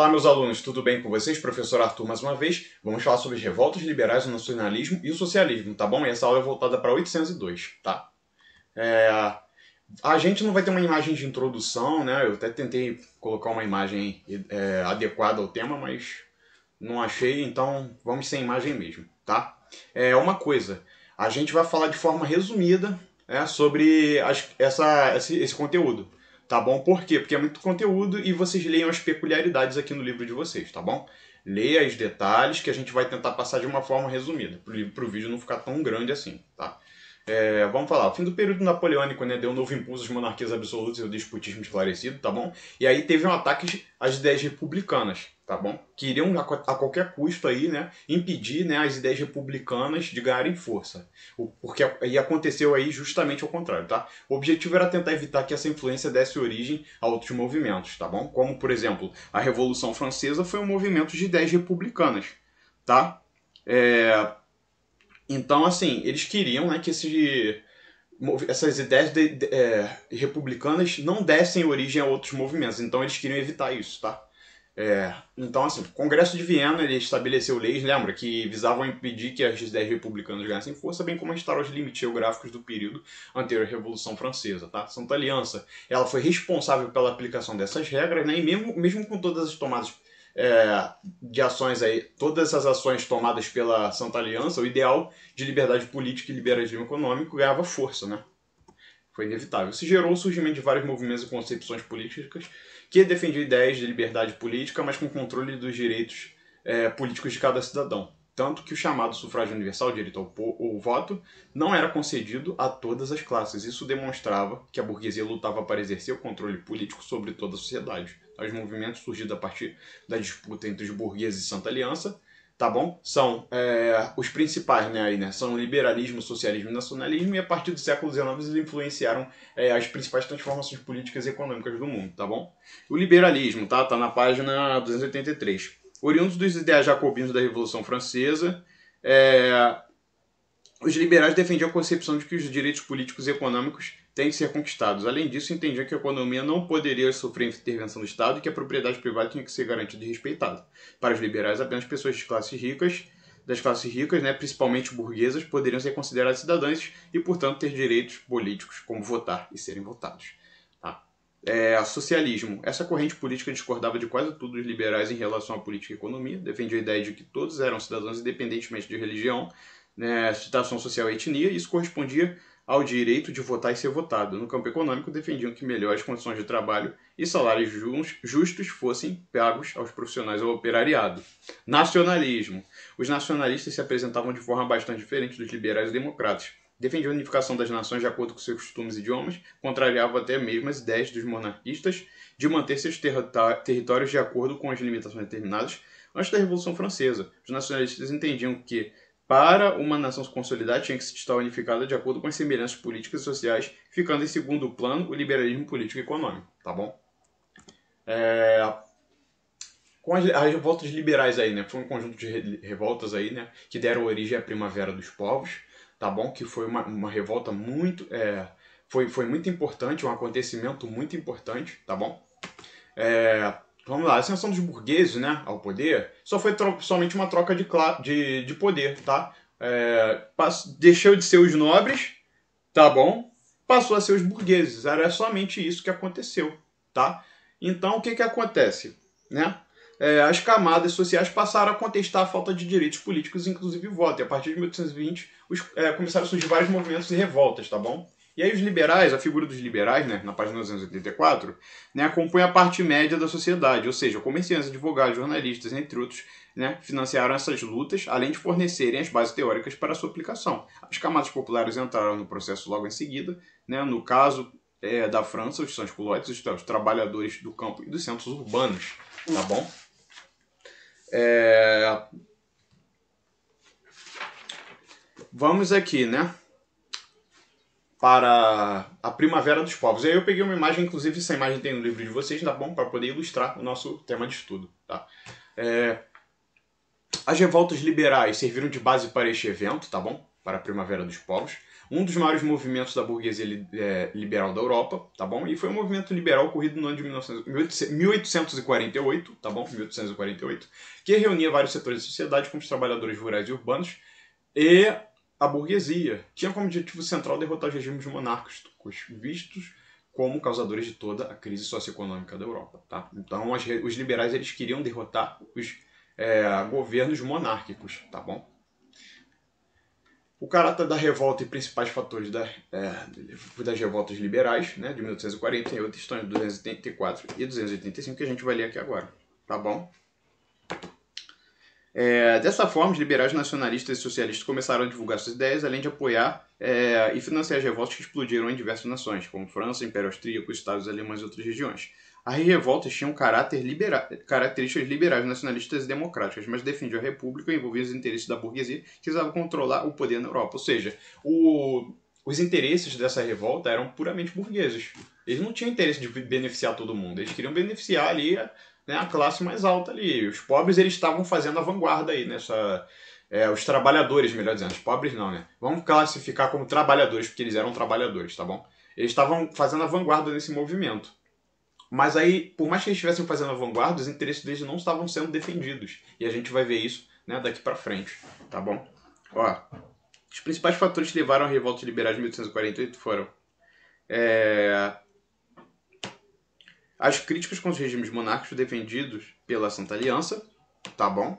Olá, meus alunos, tudo bem com vocês? Professor Arthur, mais uma vez, vamos falar sobre as revoltas liberais, o nacionalismo e o socialismo, tá bom? E essa aula é voltada para 802, tá? É... A gente não vai ter uma imagem de introdução, né? Eu até tentei colocar uma imagem é, adequada ao tema, mas não achei, então vamos sem imagem mesmo, tá? É uma coisa, a gente vai falar de forma resumida é, sobre as, essa, esse, esse conteúdo tá bom? Por quê? Porque é muito conteúdo e vocês leiam as peculiaridades aqui no livro de vocês, tá bom? Leia os detalhes que a gente vai tentar passar de uma forma resumida, para o vídeo não ficar tão grande assim, tá? É, vamos falar, o fim do período napoleônico, né, deu um novo impulso às monarquias absolutas e ao despotismo esclarecido, tá bom? E aí teve um ataque às ideias republicanas, tá bom? Queriam a, a qualquer custo aí, né, impedir, né, as ideias republicanas de ganharem força. O, porque e aconteceu aí justamente ao contrário, tá? O objetivo era tentar evitar que essa influência desse origem a outros movimentos, tá bom? Como, por exemplo, a Revolução Francesa foi um movimento de ideias republicanas, tá? É, então, assim, eles queriam né, que esse, essas ideias de, de, é, republicanas não dessem origem a outros movimentos. Então, eles queriam evitar isso, tá? É, então, assim, o Congresso de Viena ele estabeleceu leis, lembra, que visavam impedir que as ideias republicanas ganhassem força, bem como instaurar os limites geográficos do período anterior à Revolução Francesa. Tá? Santa Aliança ela foi responsável pela aplicação dessas regras, né, e mesmo, mesmo com todas as tomadas é, de ações aí, todas essas ações tomadas pela Santa Aliança, o ideal de liberdade política e liberalismo econômico ganhava força, né? Foi inevitável. Isso gerou o surgimento de vários movimentos e concepções políticas que defendiam ideias de liberdade política, mas com controle dos direitos é, políticos de cada cidadão. Tanto que o chamado sufrágio universal, direito ao, ao voto, não era concedido a todas as classes. Isso demonstrava que a burguesia lutava para exercer o controle político sobre toda a sociedade aos movimentos surgidos a partir da disputa entre os burgueses e Santa Aliança, tá bom? São é, os principais, né, aí, né? São liberalismo, socialismo e nacionalismo, e a partir do século XIX eles influenciaram é, as principais transformações políticas e econômicas do mundo, tá bom? O liberalismo, tá? Tá na página 283. Oriundos dos ideais jacobinos da Revolução Francesa, é, os liberais defendiam a concepção de que os direitos políticos e econômicos têm que ser conquistados. Além disso, entendia que a economia não poderia sofrer intervenção do Estado e que a propriedade privada tinha que ser garantida e respeitada. Para os liberais, apenas pessoas de classes ricas, das classes ricas, né, principalmente burguesas, poderiam ser consideradas cidadãs e, portanto, ter direitos políticos, como votar e serem votados. Tá? É, socialismo. Essa corrente política discordava de quase tudo dos liberais em relação à política e economia, defendia a ideia de que todos eram cidadãos independentemente de religião, né, situação social e etnia, e isso correspondia ao direito de votar e ser votado. No campo econômico, defendiam que melhores condições de trabalho e salários justos fossem pagos aos profissionais ou operariados. operariado. Nacionalismo. Os nacionalistas se apresentavam de forma bastante diferente dos liberais e democratas. Defendiam a unificação das nações de acordo com seus costumes e idiomas, contrariavam até mesmo as ideias dos monarquistas de manter seus territórios de acordo com as limitações determinadas antes da Revolução Francesa. Os nacionalistas entendiam que para uma nação se consolidar, tinha que se estar unificada de acordo com as semelhanças políticas e sociais, ficando em segundo plano o liberalismo político e econômico, tá bom? É... Com as, as, revoltas liberais aí, né? Foi um conjunto de re, revoltas aí, né? Que deram origem à Primavera dos Povos, tá bom? Que foi uma, uma revolta muito... É, foi, foi muito importante, um acontecimento muito importante, tá bom? É, vamos lá, a ascensão dos burgueses né, ao poder só foi somente uma troca de, de, de poder, tá? É, deixou de ser os nobres, tá bom? Passou a ser os burgueses. Era somente isso que aconteceu, tá? Então, o que, que acontece? Né? É, as camadas sociais passaram a contestar a falta de direitos políticos, inclusive voto. E a partir de 1820, os, é, começaram a surgir vários movimentos e revoltas, tá bom? E aí os liberais, a figura dos liberais, né, na página 284, né, acompanha a parte média da sociedade, ou seja, comerciantes, advogados, jornalistas, entre outros, né, financiaram essas lutas, além de fornecerem as bases teóricas para sua aplicação. As camadas populares entraram no processo logo em seguida, né, no caso é, da França, os sans-culottes, os trabalhadores do campo e dos centros urbanos, tá bom? É... Vamos aqui, né? para a Primavera dos Povos. E aí eu peguei uma imagem, inclusive essa imagem tem no livro de vocês, tá bom? Para poder ilustrar o nosso tema de estudo, tá? É... As revoltas liberais serviram de base para este evento, tá bom? Para a Primavera dos Povos. Um dos maiores movimentos da burguesia li é, liberal da Europa, tá bom? E foi um movimento liberal ocorrido no ano de 19... 1848, tá bom? 1848, que reunia vários setores da sociedade, como os trabalhadores rurais e urbanos, e a burguesia. Tinha como objetivo central derrotar os regimes monárquicos, vistos como causadores de toda a crise socioeconômica da Europa. Tá? Então, as, os liberais eles queriam derrotar os é, governos monárquicos, tá bom? O caráter da revolta e principais fatores da, é, das revoltas liberais, né, de 1848, estão em 284 e 285, que a gente vai ler aqui agora, tá bom? É, dessa forma, os liberais nacionalistas e socialistas começaram a divulgar suas ideias, além de apoiar é, e financiar as revoltas que explodiram em diversas nações, como França, Império Austríaco, Estados Alemães e outras regiões. As revoltas tinham caráter libera características liberais, nacionalistas e democráticas, mas defendiam a república e envolviam os interesses da burguesia que precisava controlar o poder na Europa. Ou seja, o, os interesses dessa revolta eram puramente burgueses. Eles não tinham interesse de beneficiar todo mundo, eles queriam beneficiar ali a, né, a classe mais alta ali. Os pobres eles estavam fazendo a vanguarda aí nessa. É, os trabalhadores, melhor dizendo, os pobres não, né? Vamos classificar como trabalhadores, porque eles eram trabalhadores, tá bom? Eles estavam fazendo a vanguarda nesse movimento. Mas aí, por mais que eles estivessem fazendo a vanguarda, os interesses deles não estavam sendo defendidos. E a gente vai ver isso né, daqui para frente, tá bom? Ó, os principais fatores que levaram à revolta liberal de 1848 foram é, as críticas com os regimes monárquicos defendidos pela Santa Aliança, tá bom?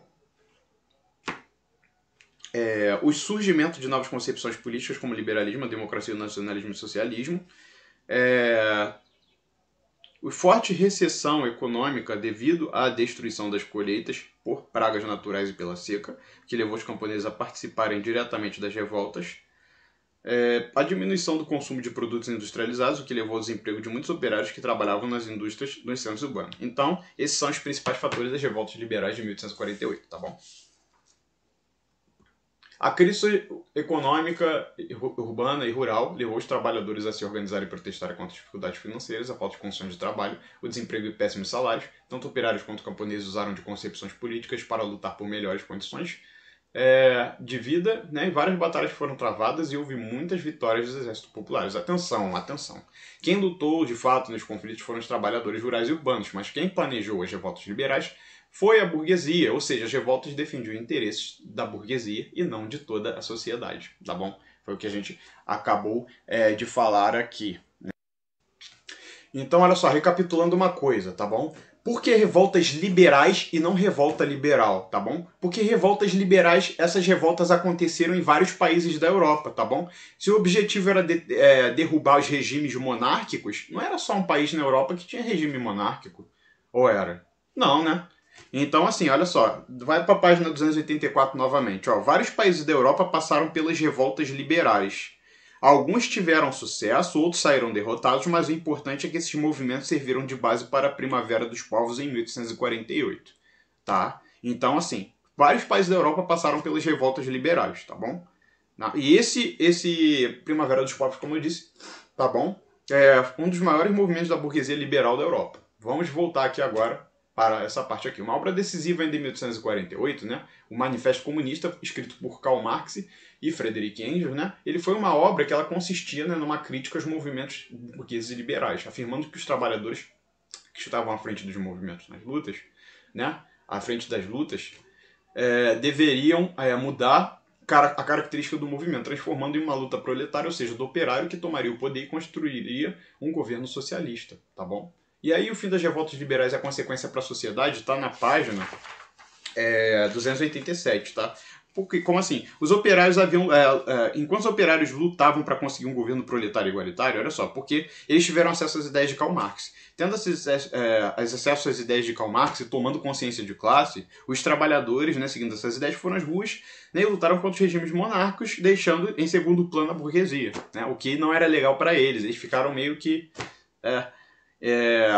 É, o surgimento de novas concepções políticas como liberalismo, democracia, nacionalismo e socialismo, é, a forte recessão econômica devido à destruição das colheitas por pragas naturais e pela seca, que levou os camponeses a participarem diretamente das revoltas, é, a diminuição do consumo de produtos industrializados, o que levou ao desemprego de muitos operários que trabalhavam nas indústrias dos centros urbanos. Então, esses são os principais fatores das revoltas liberais de 1848, tá bom? A crise econômica urbana e rural levou os trabalhadores a se organizar e protestar contra as dificuldades financeiras, a falta de condições de trabalho, o desemprego e péssimos salários. Tanto operários quanto camponeses usaram de concepções políticas para lutar por melhores condições é, de vida, né? E várias batalhas foram travadas e houve muitas vitórias dos exércitos populares. Atenção, atenção. Quem lutou de fato nos conflitos foram os trabalhadores rurais e urbanos, mas quem planejou as revoltas liberais foi a burguesia, ou seja, as revoltas defendiam interesses da burguesia e não de toda a sociedade, tá bom? Foi o que a gente acabou é, de falar aqui. Né? Então, olha só, recapitulando uma coisa, tá bom? Por que revoltas liberais e não revolta liberal, tá bom? Porque revoltas liberais, essas revoltas aconteceram em vários países da Europa, tá bom? Se o objetivo era de, é, derrubar os regimes monárquicos, não era só um país na Europa que tinha regime monárquico. Ou era? Não, né? Então, assim, olha só, vai para a página 284 novamente. Ó, vários países da Europa passaram pelas revoltas liberais. Alguns tiveram sucesso, outros saíram derrotados, mas o importante é que esses movimentos serviram de base para a Primavera dos Povos em 1848, tá? Então, assim, vários países da Europa passaram pelas revoltas liberais, tá bom? E esse, esse Primavera dos Povos, como eu disse, tá bom? É um dos maiores movimentos da burguesia liberal da Europa. Vamos voltar aqui agora para essa parte aqui. Uma obra decisiva ainda em 1848, né? O Manifesto Comunista, escrito por Karl Marx e Frederick Engels, né? Ele foi uma obra que ela consistia né, numa crítica aos movimentos burgueses e liberais, afirmando que os trabalhadores que estavam à frente dos movimentos nas lutas, né? À frente das lutas, é, deveriam é, mudar a característica do movimento, transformando em uma luta proletária, ou seja, do operário que tomaria o poder e construiria um governo socialista, tá bom? E aí o fim das revoltas liberais é a consequência para a sociedade, está na página é, 287, tá? Porque, como assim? Os operários haviam. É, é, enquanto os operários lutavam para conseguir um governo proletário e igualitário, olha só, porque eles tiveram acesso às ideias de Karl Marx. Tendo esses, é, é acesso às ideias de Karl Marx e tomando consciência de classe, os trabalhadores, né, seguindo essas ideias, foram às ruas né, e lutaram contra os regimes monárquicos, deixando em segundo plano a burguesia, né, o que não era legal para eles. Eles ficaram meio que. É, é...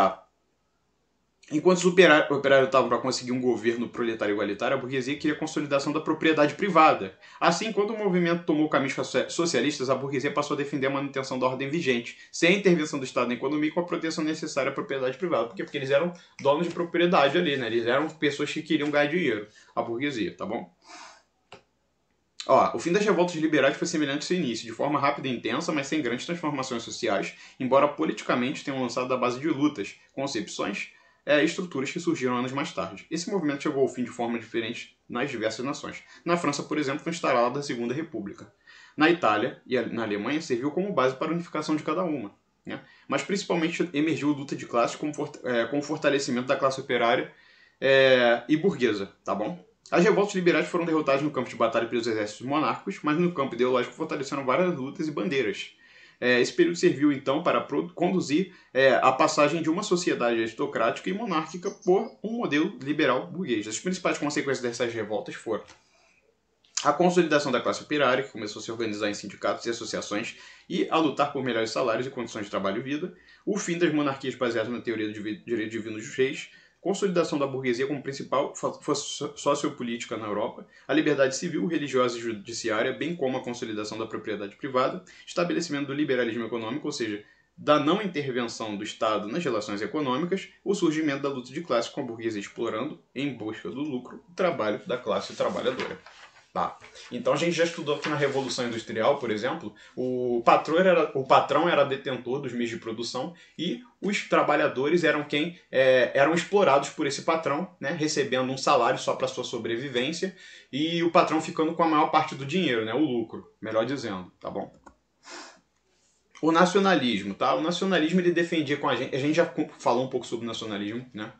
Enquanto os operários estavam para conseguir um governo proletário igualitário, a burguesia queria a consolidação da propriedade privada. Assim, quando o movimento tomou caminhos socialistas, a burguesia passou a defender a manutenção da ordem vigente, sem a intervenção do Estado na economia e com a proteção necessária à propriedade privada. Por quê? Porque eles eram donos de propriedade ali, né? Eles eram pessoas que queriam ganhar dinheiro, a burguesia, tá bom? Ó, o fim das revoltas liberais foi semelhante ao seu início, de forma rápida e intensa, mas sem grandes transformações sociais, embora politicamente tenham lançado da base de lutas, concepções é, e é, estruturas que surgiram anos mais tarde. Esse movimento chegou ao fim de forma diferente nas diversas nações. Na França, por exemplo, foi instalada a Segunda República. Na Itália e na Alemanha, serviu como base para a unificação de cada uma. Né? Mas principalmente emergiu a luta de classes com, é, com o fortalecimento da classe operária é, e burguesa, tá bom? As revoltas liberais foram derrotadas no campo de batalha pelos exércitos monárquicos, mas no campo ideológico fortaleceram várias lutas e bandeiras. É, esse período serviu então para conduzir é, a passagem de uma sociedade aristocrática e monárquica por um modelo liberal burguês. As principais consequências dessas revoltas foram a consolidação da classe operária, que começou a se organizar em sindicatos e associações e a lutar por melhores salários e condições de trabalho e vida, o fim das monarquias baseadas na teoria do direito divino dos reis, consolidação da burguesia como principal força sociopolítica na Europa, a liberdade civil, religiosa e judiciária, bem como a consolidação da propriedade privada, estabelecimento do liberalismo econômico, ou seja, da não intervenção do Estado nas relações econômicas, o surgimento da luta de classe com a burguesia explorando, em busca do lucro, o trabalho da classe trabalhadora. Tá. Então a gente já estudou que na Revolução Industrial, por exemplo, o patrão era, o patrão era detentor dos meios de produção e os trabalhadores eram quem é, eram explorados por esse patrão, né, recebendo um salário só para sua sobrevivência e o patrão ficando com a maior parte do dinheiro, né, o lucro, melhor dizendo, tá bom? O nacionalismo, tá? O nacionalismo ele defendia com a gente, a gente já falou um pouco sobre o nacionalismo, né?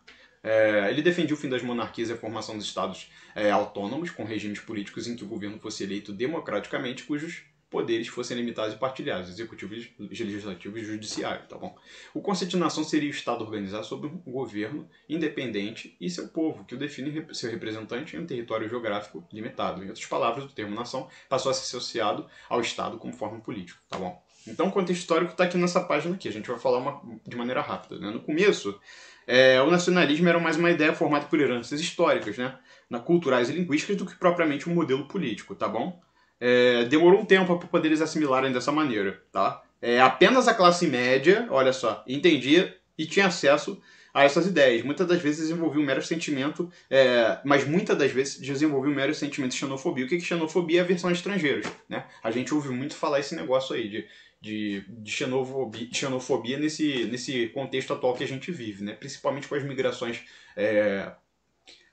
É, ele defendia o fim das monarquias e a formação dos estados é, autônomos, com regimes políticos em que o governo fosse eleito democraticamente, cujos poderes fossem limitados e partilhados, executivo, legislativo e judiciário, tá bom? O conceito de nação seria o Estado organizado sob um governo independente e seu povo, que o define seu representante em um território geográfico limitado. Em outras palavras, o termo nação passou a ser associado ao Estado como forma política, tá bom? Então, o contexto histórico está aqui nessa página aqui. A gente vai falar uma, de maneira rápida. Né? No começo, é, o nacionalismo era mais uma ideia formada por heranças históricas, né? Na, culturais e linguísticas, do que propriamente um modelo político, tá bom? É, demorou um tempo para poder eles assimilarem dessa maneira, tá? É, apenas a classe média, olha só, entendia e tinha acesso a essas ideias. Muitas das vezes desenvolvia um mero sentimento, é, mas muitas das vezes desenvolvia um mero sentimento de xenofobia. O que é xenofobia? É a versão de estrangeiros, né? A gente ouve muito falar esse negócio aí de de, de xenofobia, xenofobia, nesse, nesse contexto atual que a gente vive, né? principalmente com as migrações é,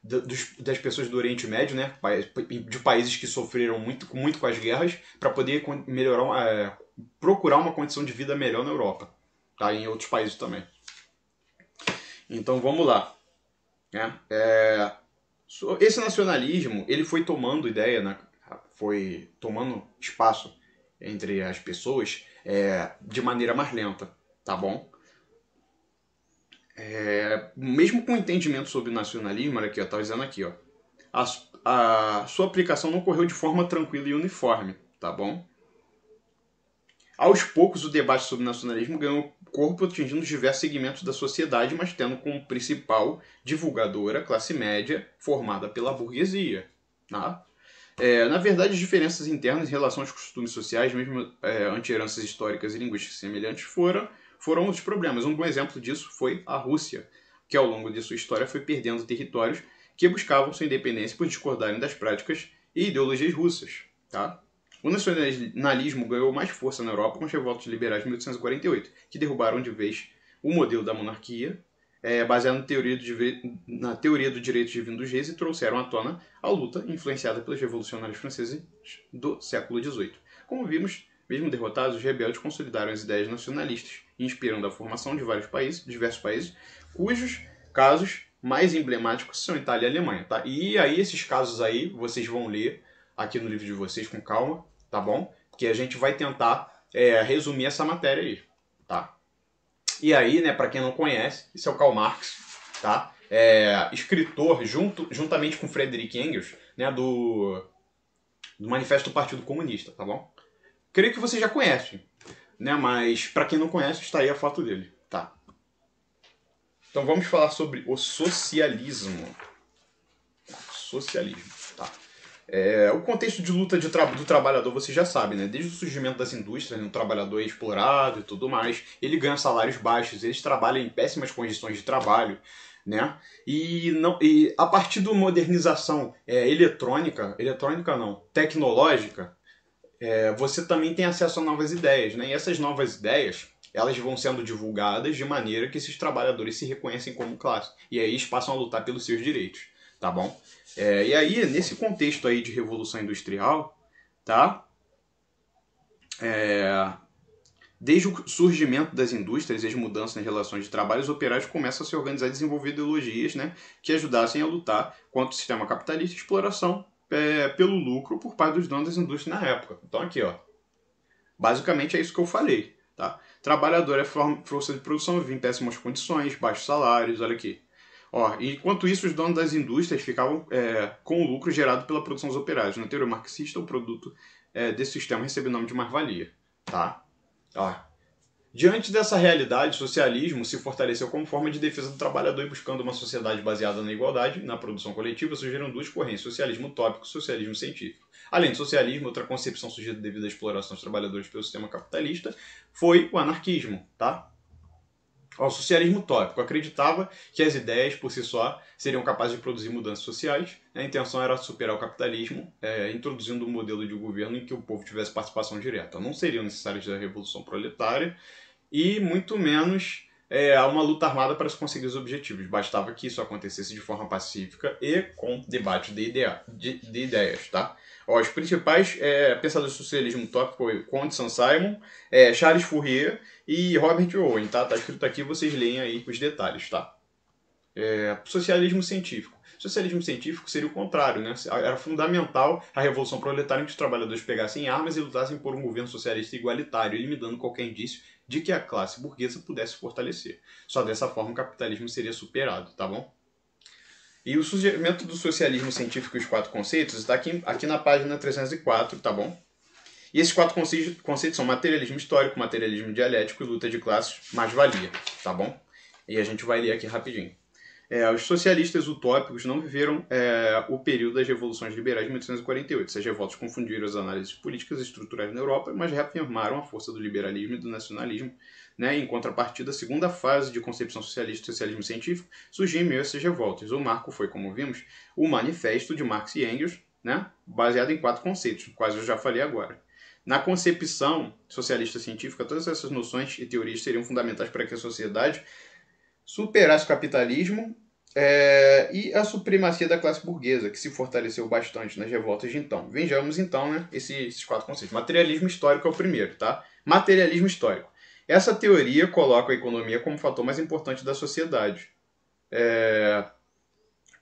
dos, das pessoas do Oriente Médio, né? de países que sofreram muito, muito com as guerras, para poder melhorar, é, procurar uma condição de vida melhor na Europa tá? em outros países também. Então vamos lá. Né? É, esse nacionalismo ele foi tomando ideia, né? foi tomando espaço entre as pessoas é, de maneira mais lenta, tá bom? É, mesmo com o entendimento sobre nacionalismo, olha aqui, ó, tá dizendo aqui, ó, a, a sua aplicação não ocorreu de forma tranquila e uniforme, tá bom? Aos poucos, o debate sobre nacionalismo ganhou corpo atingindo diversos segmentos da sociedade, mas tendo como principal divulgadora a classe média formada pela burguesia. Tá? É, na verdade, as diferenças internas em relação aos costumes sociais, mesmo é, ante heranças históricas e linguísticas semelhantes, foram, foram os problemas. Um bom exemplo disso foi a Rússia, que ao longo de sua história foi perdendo territórios que buscavam sua independência por discordarem das práticas e ideologias russas. Tá? O nacionalismo ganhou mais força na Europa com as revoltas liberais de 1848, que derrubaram de vez o modelo da monarquia é, baseado na teoria, do, na teoria do direito divino dos reis e trouxeram à tona a luta influenciada pelos revolucionários franceses do século XVIII. Como vimos, mesmo derrotados, os rebeldes consolidaram as ideias nacionalistas, inspirando a formação de vários países, diversos países, cujos casos mais emblemáticos são Itália e Alemanha, tá? E aí esses casos aí vocês vão ler aqui no livro de vocês com calma, tá bom? Que a gente vai tentar é, resumir essa matéria aí. E aí, né, para quem não conhece, isso é o Karl Marx, tá? É, escritor junto, juntamente com Frederick Engels, né, do, do Manifesto do Partido Comunista, tá bom? Creio que você já conhece né, mas para quem não conhece, está aí a foto dele, tá? Então vamos falar sobre o socialismo. Socialismo. É, o contexto de luta de tra do trabalhador você já sabe, né? Desde o surgimento das indústrias, né? o trabalhador é explorado e tudo mais, ele ganha salários baixos, eles trabalham em péssimas condições de trabalho, né? E, não, e a partir da modernização é, eletrônica, eletrônica não, tecnológica, é, você também tem acesso a novas ideias, né? E essas novas ideias, elas vão sendo divulgadas de maneira que esses trabalhadores se reconhecem como classe. E aí eles passam a lutar pelos seus direitos, tá bom? É, e aí, nesse contexto aí de revolução industrial, tá? É, desde o surgimento das indústrias e as mudanças nas relações de trabalho, os operários começam a se organizar e desenvolver ideologias né, que ajudassem a lutar contra o sistema capitalista e exploração é, pelo lucro por parte dos donos das indústrias na época. Então aqui, ó, basicamente é isso que eu falei. Tá? Trabalhador é força de produção, vive em péssimas condições, baixos salários, olha aqui Ó, enquanto isso, os donos das indústrias ficavam é, com o lucro gerado pela produção dos operários. Na teoria marxista, o produto é, desse sistema recebe o nome de mais-valia. Tá? Ó. Diante dessa realidade, o socialismo se fortaleceu como forma de defesa do trabalhador e buscando uma sociedade baseada na igualdade, na produção coletiva, surgiram duas correntes, socialismo utópico e socialismo científico. Além do socialismo, outra concepção surgida devido à exploração dos trabalhadores pelo sistema capitalista foi o anarquismo, tá? ao socialismo utópico. Acreditava que as ideias, por si só, seriam capazes de produzir mudanças sociais. A intenção era superar o capitalismo, é, introduzindo um modelo de governo em que o povo tivesse participação direta. Não seriam necessárias a revolução proletária e muito menos é, uma luta armada para se conseguir os objetivos. Bastava que isso acontecesse de forma pacífica e com debate de, ideia, de, de ideias, tá? Ó, os principais é, pensadores do socialismo top foi Conde Saint-Simon, é, Charles Fourier e Robert Owen, tá? Tá escrito aqui, vocês leem aí os detalhes, tá? É, socialismo científico. Socialismo científico seria o contrário, né? Era fundamental a revolução proletária em que os trabalhadores pegassem armas e lutassem por um governo socialista igualitário, eliminando qualquer indício de que a classe burguesa pudesse fortalecer. Só dessa forma o capitalismo seria superado, tá bom? E o surgimento do socialismo científico e os quatro conceitos está aqui, aqui na página 304, tá bom? E esses quatro conceitos, conceitos são materialismo histórico, materialismo dialético e luta de classes, mais-valia, tá bom? E a gente vai ler aqui rapidinho. É, os socialistas utópicos não viveram é, o período das revoluções liberais de 1848. Essas revoltas confundiram as análises políticas e estruturais na Europa, mas reafirmaram a força do liberalismo e do nacionalismo né? Em contrapartida, a segunda fase de concepção socialista e socialismo científico surgiu em meio a essas revoltas. O marco foi, como vimos, o Manifesto de Marx e Engels, né? baseado em quatro conceitos, quais eu já falei agora. Na concepção socialista científica, todas essas noções e teorias seriam fundamentais para que a sociedade superasse o capitalismo é, e a supremacia da classe burguesa, que se fortaleceu bastante nas revoltas de então. Vejamos então né, esses, esses, quatro conceitos. Materialismo histórico é o primeiro, tá? Materialismo histórico. Essa teoria coloca a economia como fator mais importante da sociedade. É...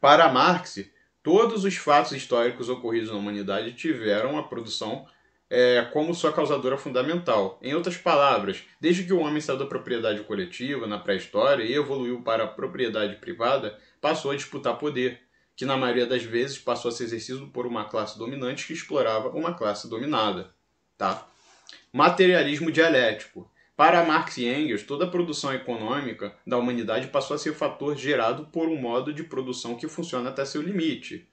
Para Marx, todos os fatos históricos ocorridos na humanidade tiveram a produção é, como sua causadora fundamental. Em outras palavras, desde que o homem saiu da propriedade coletiva na pré-história e evoluiu para a propriedade privada, passou a disputar poder, que na maioria das vezes passou a ser exercido por uma classe dominante que explorava uma classe dominada. Tá? Materialismo dialético para Marx e Engels, toda a produção econômica da humanidade passou a ser fator gerado por um modo de produção que funciona até seu limite.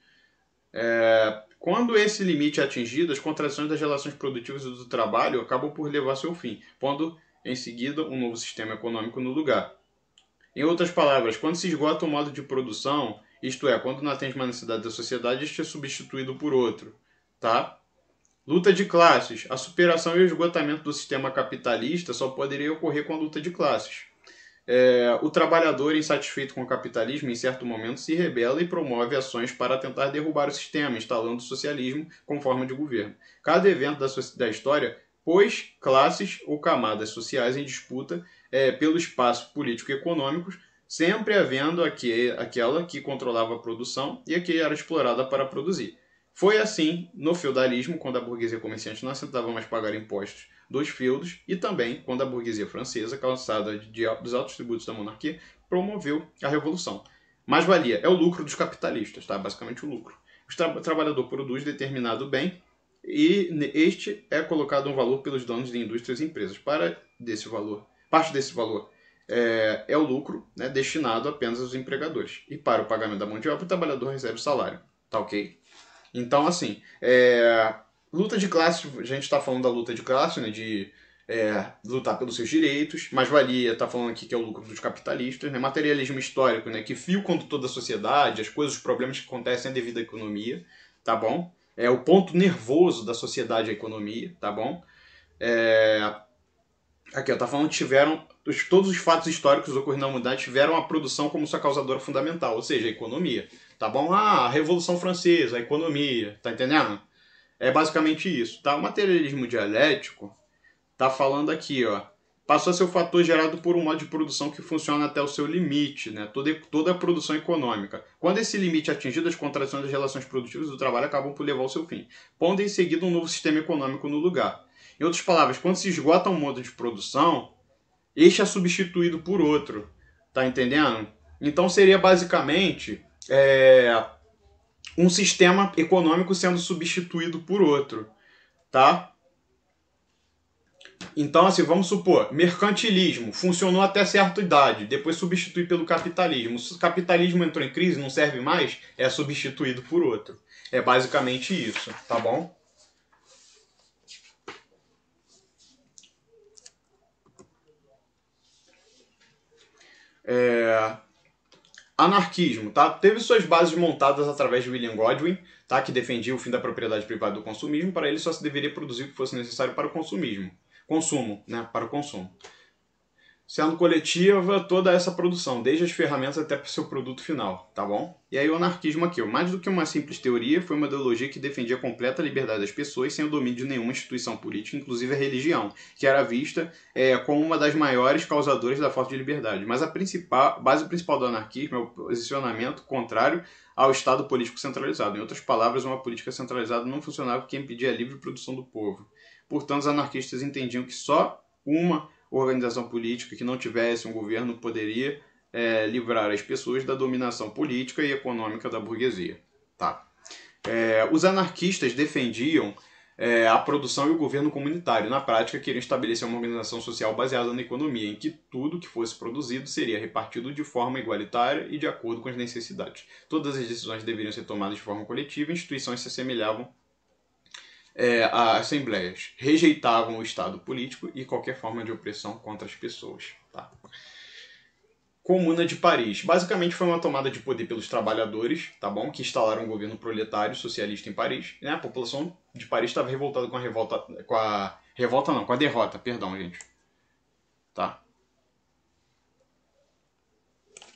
É, quando esse limite é atingido, as contradições das relações produtivas e do trabalho acabam por levar seu fim, pondo em seguida um novo sistema econômico no lugar. Em outras palavras, quando se esgota o um modo de produção, isto é, quando não atende uma necessidade da sociedade, este é substituído por outro, tá? Luta de classes. A superação e o esgotamento do sistema capitalista só poderia ocorrer com a luta de classes. É, o trabalhador insatisfeito com o capitalismo, em certo momento, se rebela e promove ações para tentar derrubar o sistema, instalando o socialismo como forma de governo. Cada evento da, da história pôs classes ou camadas sociais em disputa é, pelo espaço político e econômico, sempre havendo aqui, aquela que controlava a produção e a que era explorada para produzir. Foi assim no feudalismo, quando a burguesia comerciante não aceitava mais pagar impostos dos feudos, e também quando a burguesia francesa, calçada de, dos altos tributos da monarquia, promoveu a revolução. Mais valia é o lucro dos capitalistas, tá? Basicamente o lucro. O trabalhador produz determinado bem e este é colocado um valor pelos donos de indústrias e empresas. Para desse valor, parte desse valor é, é o lucro, né, destinado apenas aos empregadores. E para o pagamento da mão de obra, o trabalhador recebe o salário. Tá ok? Então, assim, é, luta de classe, a gente está falando da luta de classe, né? De é, lutar pelos seus direitos, mas valia está falando aqui que é o lucro dos capitalistas, né? Materialismo histórico, né? Que fio condutor da sociedade, as coisas, os problemas que acontecem é devido à economia, tá bom? É o ponto nervoso da sociedade, a economia, tá bom? É, Aqui, eu tá falando que tiveram. todos os fatos históricos ocorrendo na humanidade tiveram a produção como sua causadora fundamental, ou seja, a economia. Tá bom? Ah, a Revolução Francesa, a economia, tá entendendo? É basicamente isso, tá? O materialismo dialético tá falando aqui, ó. Passou a ser o fator gerado por um modo de produção que funciona até o seu limite, né? Toda, toda a produção econômica. Quando esse limite é atingido, as contradições das relações produtivas do trabalho acabam por levar ao seu fim, pondo em seguida um novo sistema econômico no lugar. Em outras palavras, quando se esgota um modo de produção, este é substituído por outro. Tá entendendo? Então seria basicamente é, um sistema econômico sendo substituído por outro. Tá? Então, assim, vamos supor, mercantilismo funcionou até certa idade, depois substitui pelo capitalismo. Se o capitalismo entrou em crise, não serve mais, é substituído por outro. É basicamente isso, tá bom? É... Anarquismo, tá? Teve suas bases montadas através de William Godwin, tá? Que defendia o fim da propriedade privada do consumismo. Para ele só se deveria produzir o que fosse necessário para o consumismo. Consumo, né? Para o consumo sendo coletiva toda essa produção, desde as ferramentas até para o seu produto final, tá bom? E aí o anarquismo aqui, mais do que uma simples teoria, foi uma ideologia que defendia a completa liberdade das pessoas sem o domínio de nenhuma instituição política, inclusive a religião, que era vista é, como uma das maiores causadoras da falta de liberdade. Mas a principal, base principal do anarquismo é o posicionamento contrário ao Estado político centralizado. Em outras palavras, uma política centralizada não funcionava porque impedia a livre produção do povo. Portanto, os anarquistas entendiam que só uma organização política que não tivesse um governo poderia é, livrar as pessoas da dominação política e econômica da burguesia. Tá. É, os anarquistas defendiam é, a produção e o governo comunitário. Na prática, queriam estabelecer uma organização social baseada na economia, em que tudo que fosse produzido seria repartido de forma igualitária e de acordo com as necessidades. Todas as decisões deveriam ser tomadas de forma coletiva e instituições se assemelhavam é, as assembleias rejeitavam o Estado político e qualquer forma de opressão contra as pessoas. Tá? Comuna de Paris. Basicamente foi uma tomada de poder pelos trabalhadores, tá bom? Que instalaram um governo proletário socialista em Paris. Né? A população de Paris estava revoltada com a revolta. Com a. Revolta não, com a derrota, perdão, gente. Tá?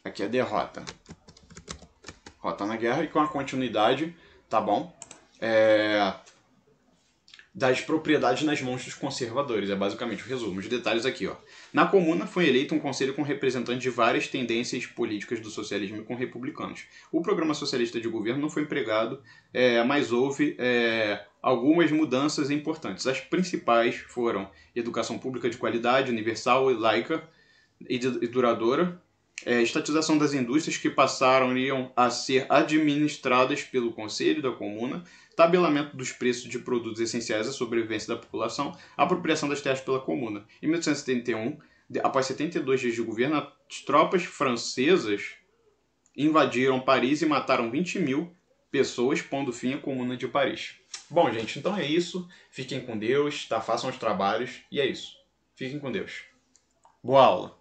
Aqui é derrota. Rota na guerra e com a continuidade, tá bom? É, das propriedades nas mãos dos conservadores. É basicamente o resumo. Os detalhes aqui, ó. Na comuna foi eleito um conselho com representantes de várias tendências políticas do socialismo com republicanos. O programa socialista de governo não foi empregado, é, mas houve é, algumas mudanças importantes. As principais foram educação pública de qualidade, universal e laica e, e duradoura, é, estatização das indústrias que passaram a ser administradas pelo Conselho da Comuna, tabelamento dos preços de produtos essenciais à sobrevivência da população, apropriação das terras pela comuna. Em 1871, após 72 dias de governo, as tropas francesas invadiram Paris e mataram 20 mil pessoas, pondo fim à comuna de Paris. Bom, gente, então é isso. Fiquem com Deus, tá? Façam os trabalhos e é isso. Fiquem com Deus. Boa aula.